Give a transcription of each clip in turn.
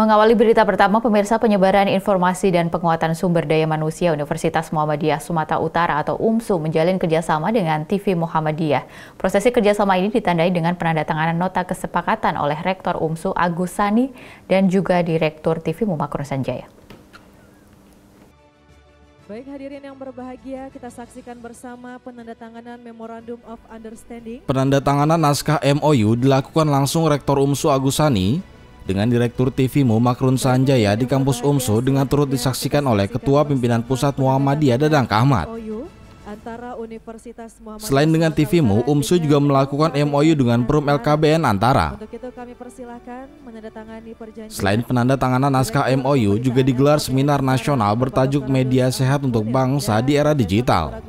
Mengawali berita pertama, pemirsa penyebaran informasi dan penguatan sumber daya manusia Universitas Muhammadiyah Sumatera Utara atau UMSU menjalin kerjasama dengan TV Muhammadiyah. Prosesi kerjasama ini ditandai dengan penandatanganan nota kesepakatan oleh Rektor UMSU Agus Sani dan juga Direktur TV Mumakro Sanjaya. Baik hadirin yang berbahagia, kita saksikan bersama penandatanganan Memorandum of Understanding. Penandatanganan naskah MOU dilakukan langsung Rektor UMSU Agusani dengan Direktur TVMU Makrun Sanjaya di kampus Umsu, dengan turut disaksikan oleh Ketua Pimpinan Pusat Muhammadiyah Dadang Kahmat. Selain dengan TVMU, UMSU juga melakukan MOU dengan Perum LKBN Antara. Selain penanda tanganan naskah MOU, juga digelar seminar nasional bertajuk Media Sehat untuk Bangsa di Era Digital.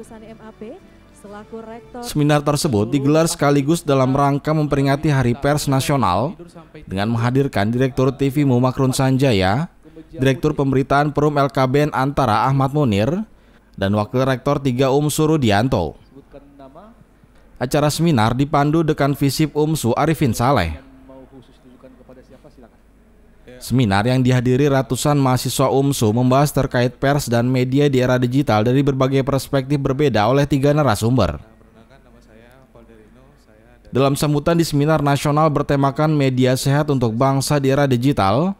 Seminar tersebut digelar sekaligus dalam rangka memperingati Hari Pers Nasional dengan menghadirkan Direktur TV Mumakrun Sanjaya, Direktur Pemberitaan Perum LKBN Antara Ahmad Munir, dan Wakil Rektor 3 Um Surudianto. Acara seminar dipandu Dekan Visip Umsu Arifin Saleh. Iya. Seminar yang dihadiri ratusan mahasiswa UMSU membahas terkait pers dan media di era digital dari berbagai perspektif berbeda oleh tiga narasumber. Dalam sambutan di seminar nasional bertemakan media sehat untuk bangsa di era digital,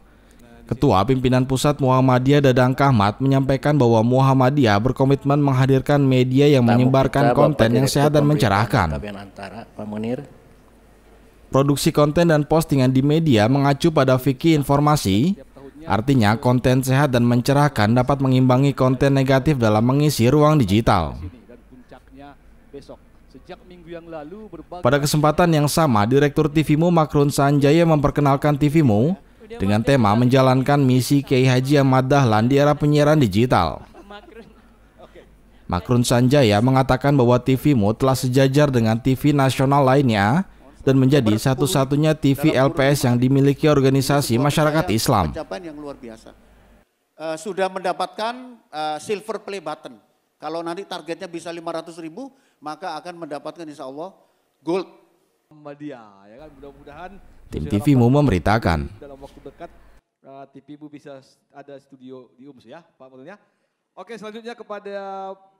Ketua Pimpinan Pusat Muhammadiyah Dadang Kahmat menyampaikan bahwa Muhammadiyah berkomitmen menghadirkan media yang menyebarkan konten yang sehat dan mencerahkan. Produksi konten dan postingan di media mengacu pada fikih informasi, artinya konten sehat dan mencerahkan dapat mengimbangi konten negatif dalam mengisi ruang digital. Pada kesempatan yang sama, Direktur TVMU Makrun Sanjaya memperkenalkan TVMU dengan tema menjalankan misi Kiai Haji Ahmad Dahlan di era penyiaran digital. Makrun Sanjaya mengatakan bahwa TVMU telah sejajar dengan TV nasional lainnya, dan menjadi satu-satunya TV LPS yang dimiliki organisasi masyarakat Islam. yang luar biasa. Uh, sudah mendapatkan uh, silver play button. Kalau nanti targetnya bisa 500 ribu, maka akan mendapatkan insya Allah gold. Ya kan? Tim TVMU memberitakan. Dalam waktu dekat uh, eh, TVMU bisa ada studio di UMS ya, Pak Maksudnya. Oke, selanjutnya kepada